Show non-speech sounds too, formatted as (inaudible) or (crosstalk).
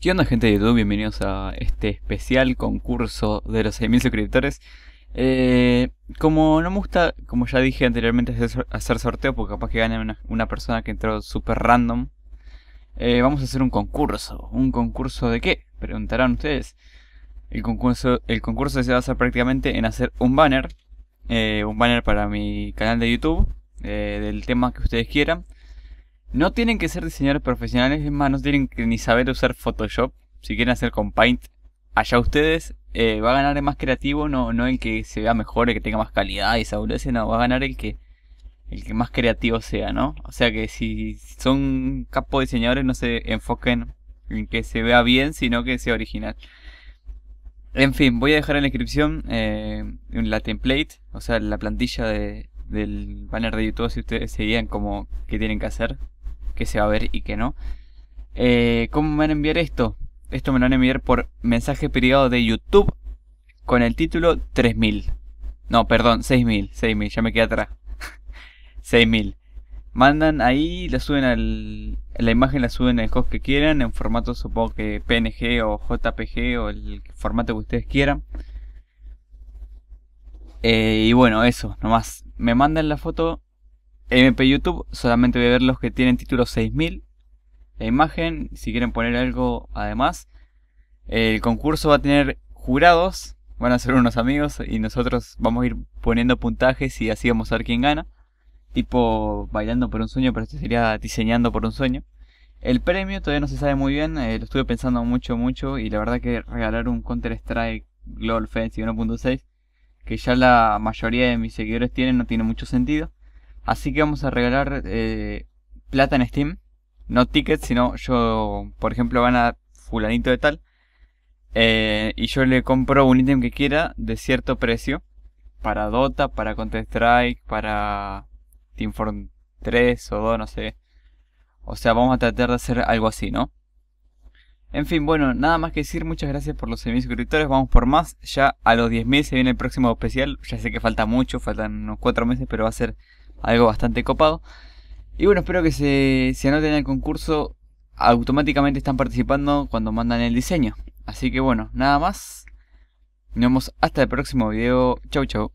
¿Qué onda gente de YouTube? Bienvenidos a este especial concurso de los 6.000 suscriptores. Eh, como no me gusta, como ya dije anteriormente, hacer sorteo porque capaz que gane una, persona que entró super random. Eh, vamos a hacer un concurso. ¿Un concurso de qué? Preguntarán ustedes. El concurso, el concurso se hacer prácticamente en hacer un banner. Eh, un banner para mi canal de YouTube. del tema que ustedes quieran. No tienen que ser diseñadores profesionales, es más, no tienen que ni saber usar Photoshop. Si quieren hacer con Paint, allá ustedes. Eh, va a ganar el más creativo, no, el que se vea mejor, el que tenga más calidad y no, va a ganar el que, el que más creativo sea, ¿no? O sea que si son capos diseñadores no se enfoquen en que se vea bien, sino que sea original. En fin, voy a dejar en la descripción eh, la template, o sea, la plantilla del banner de YouTube si ustedes seguían como que tienen que hacer que se va a ver y que no. Eh, ¿Cómo me van a enviar esto? Esto me lo van a enviar por mensaje privado de YouTube con el título 3000. No, perdón, 6000, 6000, ya me quedé atrás. 6000. (laughs) Mandan ahí, la suben al. La imagen la suben el host que quieran, en formato supongo que PNG o JPG o el formato que ustedes quieran. Eh, y bueno, eso, nomás. Me mandan la foto MP YouTube solamente voy a ver los que tienen título 6000. La imagen, si quieren poner algo además. El concurso va a tener jurados, van a ser unos amigos y nosotros vamos a ir poniendo puntajes y así vamos a ver quién gana. Tipo bailando por un sueño, pero esto sería diseñando por un sueño. El premio todavía no se sabe muy bien, eh, lo estuve pensando mucho, mucho y la verdad que regalar un Counter-Strike Global Offensive 1.6, que ya la mayoría de mis seguidores tienen, no tiene mucho sentido. Así que vamos a regalar eh, plata en Steam. No tickets, sino yo, por ejemplo, van a fulanito de tal. Eh, y yo le compro un ítem que quiera de cierto precio. Para Dota, para Counter-Strike, para Team Fortress 3 o 2, no sé. O sea, vamos a tratar de hacer algo así, ¿no? En fin, bueno, nada más que decir, muchas gracias por los 100.000 suscriptores, vamos por más, ya a los 10.000 se viene el próximo especial, ya sé que falta mucho, faltan unos 4 meses, pero va a ser algo bastante copado. Y bueno, espero que se, anoten el concurso. Automáticamente están participando cuando mandan el diseño. Así que bueno, nada más. Nos vemos hasta el próximo video. Chau chau.